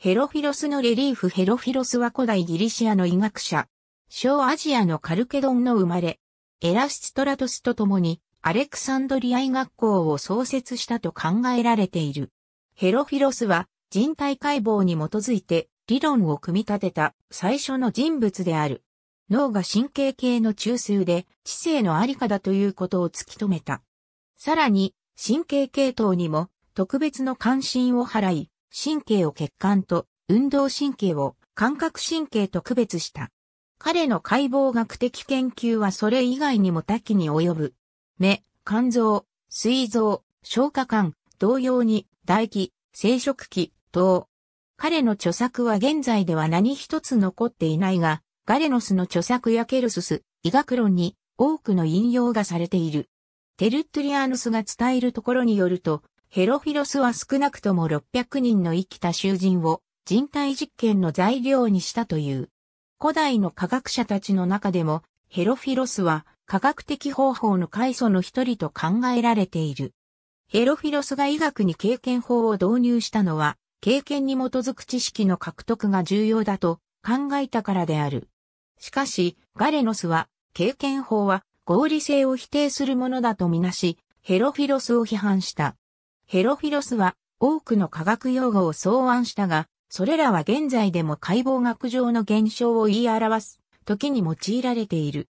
ヘロフィロスのレリーフヘロフィロスは古代ギリシアの医学者。小アジアのカルケドンの生まれ、エラストラトスと共にアレクサンドリア医学校を創設したと考えられている。ヘロフィロスは人体解剖に基づいて理論を組み立てた最初の人物である。脳が神経系の中枢で知性のありかだということを突き止めた。さらに神経系統にも特別の関心を払い、神経を血管と運動神経を感覚神経と区別した。彼の解剖学的研究はそれ以外にも多岐に及ぶ。目、肝臓、膵臓、消化管、同様に唾液、生殖器、等。彼の著作は現在では何一つ残っていないが、ガレノスの著作やケルスス、医学論に多くの引用がされている。テルトリアヌスが伝えるところによると、ヘロフィロスは少なくとも600人の生きた囚人を人体実験の材料にしたという。古代の科学者たちの中でも、ヘロフィロスは科学的方法の開祖の一人と考えられている。ヘロフィロスが医学に経験法を導入したのは、経験に基づく知識の獲得が重要だと考えたからである。しかし、ガレノスは、経験法は合理性を否定するものだとみなし、ヘロフィロスを批判した。ヘロフィロスは多くの科学用語を草案したが、それらは現在でも解剖学上の現象を言い表す時に用いられている。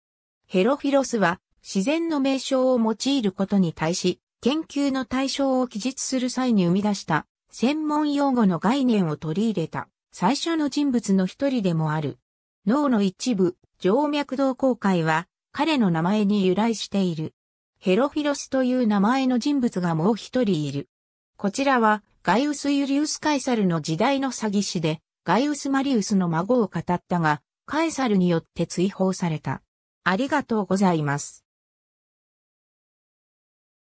ヘロフィロスは自然の名称を用いることに対し、研究の対象を記述する際に生み出した専門用語の概念を取り入れた最初の人物の一人でもある。脳の一部、静脈動公開は彼の名前に由来している。ヘロフィロスという名前の人物がもう一人いる。こちらはガイウス・ユリウス・カエサルの時代の詐欺師で、ガイウス・マリウスの孫を語ったが、カエサルによって追放された。ありがとうございます。